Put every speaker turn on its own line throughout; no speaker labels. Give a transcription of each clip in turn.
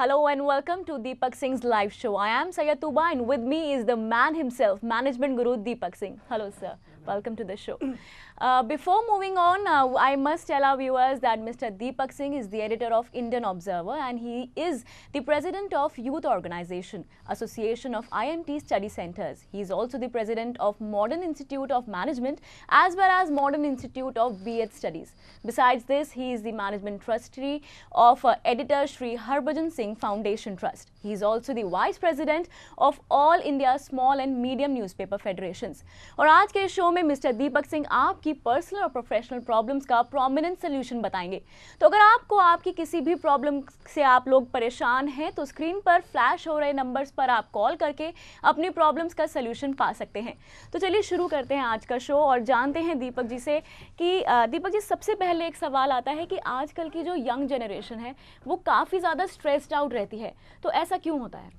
Hello and welcome to Deepak Singh's live show. I am Sayed Tuba and with me is the man himself, management guru Deepak Singh. Hello sir, welcome to the show. Uh, before moving on, uh, I must tell our viewers that Mr. Deepak Singh is the editor of Indian Observer and he is the president of Youth Organization, Association of IMT Study Centers. He is also the president of Modern Institute of Management as well as Modern Institute of B.Ed Studies. Besides this, he is the management trustee of uh, editor Sri Harbhajan Singh Foundation Trust. He is also the vice president of All India Small and Medium Newspaper Federations. और आज के show में mister दीपक आपकी personal और professional problems का prominent solution बताएंगे तो अगर आपको आपकी किसी भी प्रॉब्लम से आप लोग परेशान हैं तो स्क्रीन पर फ्लैश हो रहे नंबर्स पर आप कॉल करके अपनी प्रॉब्लम्स का सोल्यूशन पा सकते हैं तो चलिए शुरू करते हैं आज का शो और जानते हैं दीपक जी से कि दीपक जी सबसे पहले एक सवाल आता है कि आजकल की जो यंग जनरेशन है वो काफ़ी ज़्यादा स्ट्रेस्ड आउट रहती है तो ऐसा क्यों होता है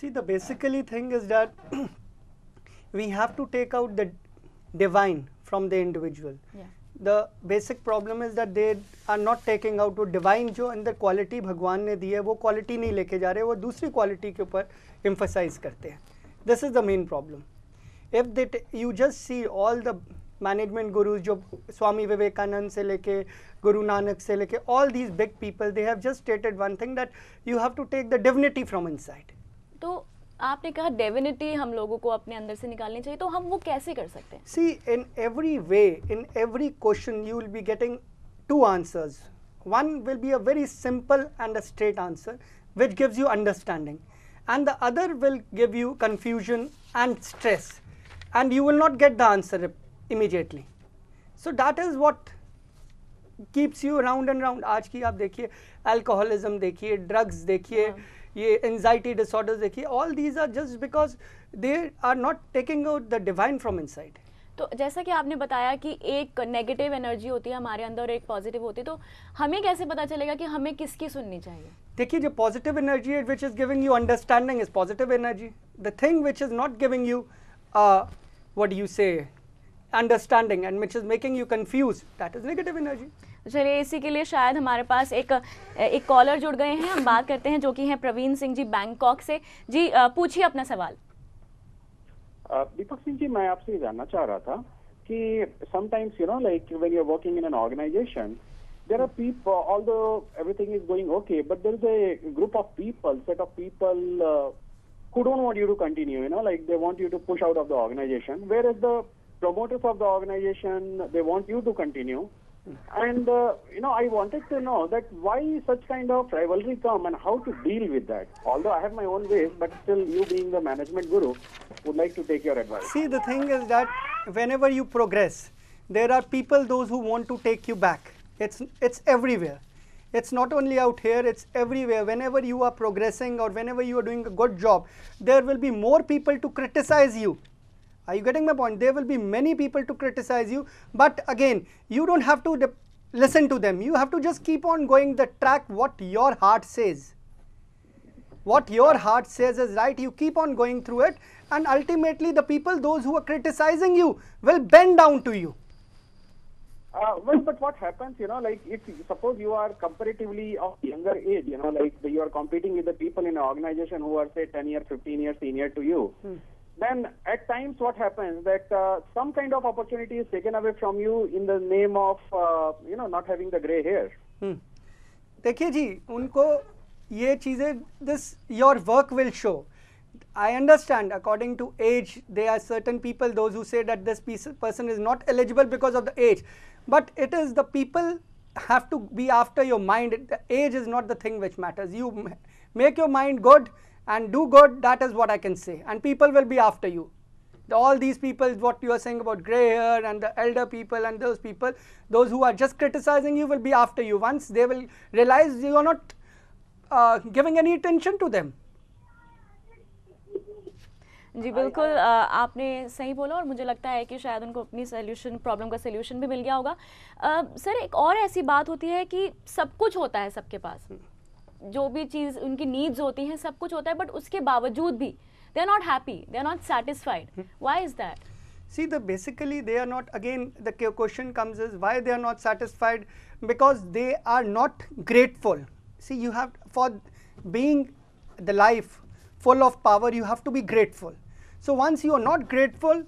see the basically thing is that we have to take out the divine from the individual. Yeah. The basic problem is that they are not taking out वो divine जो अंदर quality भगवान ने दी है वो quality नहीं लेके जा रहे वो दूसरी quality के ऊपर emphasize करते हैं This is the main problem. If they you just see all the management gurus जो स्वामी विवेकानंद से लेके गुरु नानक से लेके all these big people they have just stated one thing that you have to take the divinity from inside
तो आपने कहा डेविनिटी हम लोगों को अपने अंदर से निकालनी चाहिए तो हम वो कैसे कर सकते हैं
see in every way in every question you will be getting two answers one will be a very simple and a straight answer which gives you understanding and the other will give you confusion and stress and you will not get the answer immediately so that is what keeps you round and round आज की आप देखिए alcoholism देखिए drugs देखिए yeah. हाँ। ये anxiety disorders देखिए all these are just because they are not taking out the divine from inside
तो जैसा कि आपने बताया कि एक नेगेटिव एनर्जी होती है हमारे अंदर और एक पॉजिटिव होती है तो हमें कैसे पता चलेगा कि हमें किसकी सुननी चाहिए
देखिए जो पॉजिटिव एनर्जी है which is giving you understanding is positive energy the thing which is not giving you what you say understanding and which is making you confuse
that is negative energy चलिए इसी के लिए शायद हमारे पास एक एक collar जुड़ गए हैं हम बात करते हैं जो कि हैं प्रवीण सिंह जी बैंकॉक से जी पूछिए अपना सवाल
दीपक सिंह जी मैं आपसे जानना चाह रहा था कि sometimes you know like when you are working in an organisation there are people all everything is going okay but there is a group of people set of people who don't want you to continue you know like they want you to push out of the organisation where is the promotive of the organisation they want you to continue And uh, you know, I wanted to know that why such kind of rivalry come and how to deal with that. Although I have my own ways, but still, you being the management guru, would like to take your advice. See, the thing is that whenever you progress, there are people those who want to take you back. It's it's everywhere. It's not only out here, it's everywhere. Whenever you are progressing or whenever you are doing a good job, there will be more people to criticize you are you getting my point? There will be many people to criticize you, but again, you don't have to listen to them. You have to just keep on going the track what your heart says. What your heart says is right. You keep on going through it and ultimately the people, those who are criticizing you will bend down to you. Uh, well, but what happens, you know, like if suppose you are comparatively of younger age, you know, like you are competing with the people in an organization who are say 10 years, 15 years senior to you. Hmm then at times what happens that uh, some kind of opportunity is taken away from you in the name of uh, you know not having the gray hair hmm. देखिए जी उनको ये चीज़ें this your work will show I understand according to age, there are certain people, those who say that this person is not eligible because of the age. But it is the people have to be after your mind. The age is not the thing which matters. You make your mind good and do good that is what I can say and people will be after you. The, all these people what you are saying about gray hair and the elder people and those people those who are just criticizing you will be after you once they will realize you are not uh, giving any attention to them.
जी बिल्कुल आ, आपने सही बोला और मुझे लगता है कि शायद उनको अपनी सोल्यूशन प्रॉब्लम का सोल्यूशन भी मिल गया होगा आ, सर एक और ऐसी बात होती है कि सब कुछ होता है सबके पास जो भी चीज़ उनकी नीड्स होती हैं सब कुछ होता है बट उसके बावजूद भी they are not happy they are not satisfied why is that
see the basically they are not again the question comes is why they are not satisfied because they are not grateful see you have for being the life full of power you have to be grateful so once you are not grateful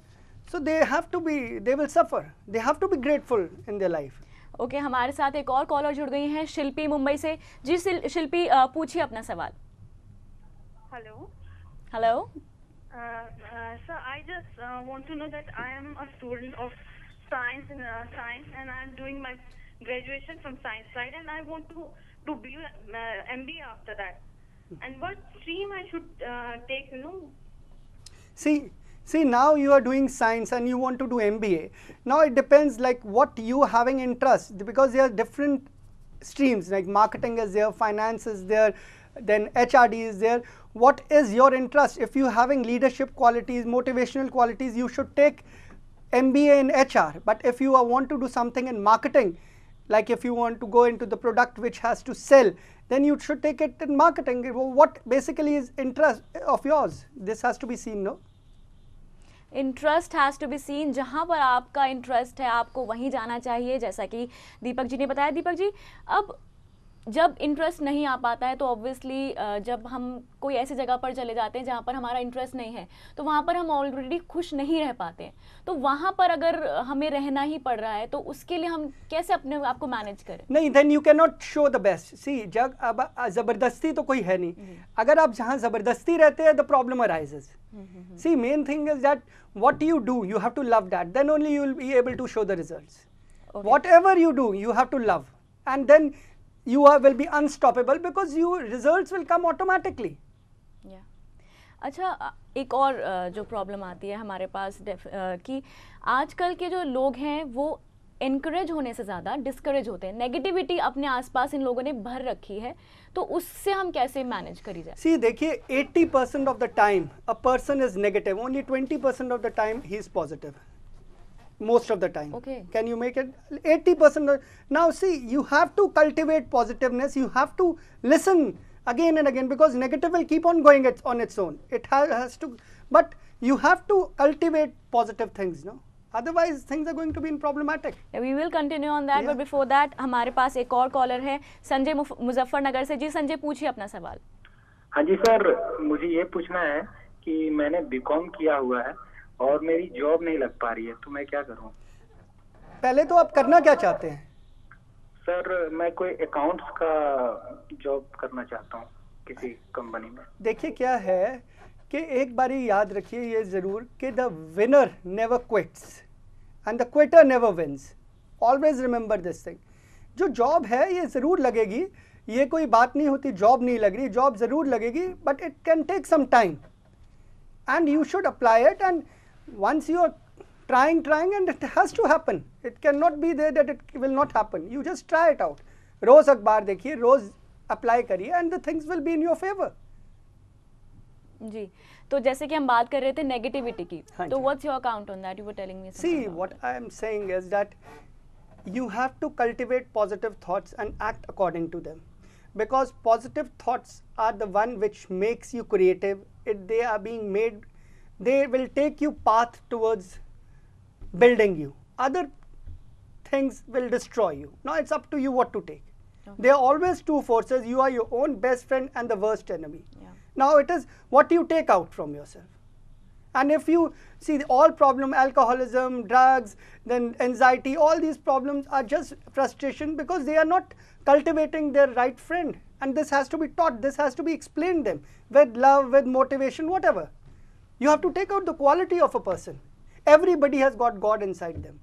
so they have to be they will suffer they have to be grateful in the life
okay हमारे साथ एक और collar जुड़ गई हैं शिल्पी मुंबई से जी शिल्पी पूछिए अपना सवाल hello hello I just want to know that I am a student of science science and I am doing my graduation from science side and I want to to be MBA after that and what stream I should take you know
see See now you are doing science and you want to do MBA. Now it depends like what you having interest because there are different streams like marketing is there, finance is there, then HRD is there. What is your interest? If you having leadership qualities, motivational qualities, you should take MBA in HR. But if you want to do something in marketing, like if you want to go into the product which has to sell, then you should take it in marketing. What basically is interest of yours? This has to be seen, no?
Interest has to be seen जहाँ पर आपका interest है आपको वहीं जाना चाहिए जैसा कि दीपक जी ने बताया दीपक जी अब जब इंटरेस्ट नहीं आ पाता है तो ऑब्वियसली जब हम कोई ऐसी जगह पर चले जाते हैं जहाँ पर हमारा इंटरेस्ट नहीं है तो वहाँ पर हम ऑलरेडी खुश नहीं रह पाते हैं तो वहाँ पर अगर हमें रहना ही पड़ रहा है तो उसके लिए हम कैसे अपने आप को मैनेज करें
नहीं then you can not show the best see जब अब ज़बरदस्ती तो कोई है नहीं हम्म। अगर आप जहाँ ज़बरदस्ती रहते हैं the problem arises see main thing is that what you do you have to love that then only you will be able to show the result whatever you do you have to love and then you are, will be unstoppable because you results will come automatically
yeah अच्छा एक और जो problem आती है हमारे पास कि आजकल के जो लोग हैं वो इनक्रेज होने से ज़्यादा डिस्करेज होते हैं नेगेटिविटी अपने आसपास इन लोगों ने भर रखी है तो उससे हम कैसे मैनेज करी जाए सी
देखिए 80 percent of the time a person is negative only 20 percent of the time he is positive most of the time okay can you make it 80% now see you have to cultivate positiveness you have to listen again and again because negative will keep on going it, on its own it ha has to but you have to cultivate positive things no otherwise things are going to be in problematic
yeah, we will continue on that yeah. but before that हमारे पास एक और collar है Sanjay Muzaffarnagar se ji sanjay पूछिए apna
sawal haan ji sir mujhe ye puchna hai ki maine bcom kiya hua hai और मेरी job नहीं लग पा रही है तो मैं क्या करूँ पहले तो आप करना क्या चाहते हैं सर मैं कोई अकाउंट्स का जॉब करना चाहता हूँ किसी कंपनी में देखिए क्या है कि एक बारी याद रखिए ये ज़रूर कि the winner never quits and the quitter never wins always remember this thing जो जॉब है ये ज़रूर लगेगी ये कोई बात नहीं होती जॉब नहीं लग रही जॉब ज़रूर लगेगी but it can take some time and you should apply it and once you are trying, trying and it has to happen. It cannot be there that it will not happen. You just try it out. रोज अखबार dekhiye, rose apply kariye, and the things will be in your favor.
जी तो जैसे कि हम बात कर रहे थे नेगेटिविटी की तो what's your account on that you were telling me
see what I am saying is that you have to cultivate positive thoughts and act according to them because positive thoughts are the one which makes you creative it they are being made they will take you path towards building you other things will destroy you now it's up to you what to take okay. there are always two forces you are your own best friend and the worst enemy yeah. now it is what you take out from yourself and if you see all problem alcoholism drugs then anxiety all these problems are just frustration because they are not cultivating their right friend and this has to be taught this has to be explained them with love with motivation whatever You have to take out the quality of a person. Everybody has got God inside them.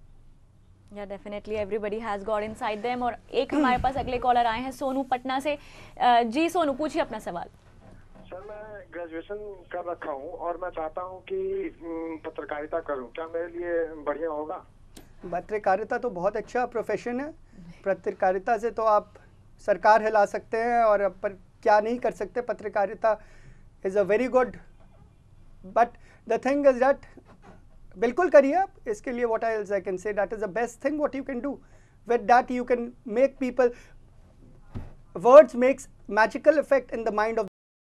yeah definitely everybody has god inside them aur ek hamare paas agle caller aaye hain sonu patna se ji sonu puchhi
apna sawal sir मैं graduation कर रखा हूँ और मैं चाहता हूँ कि पत्रकारिता करूँ क्या मेरे लिए बढ़िया होगा पत्रकारिता तो बहुत अच्छा प्रोफेशन है पत्रकारिता से तो आप सरकार हिला सकते हैं और पर क्या नहीं कर सकते पत्रकारिता is a very good but the thing is that बिल्कुल kariya. आप इसके what else I can say that is the best thing what you can do with that you can make people words makes magical effect in the mind of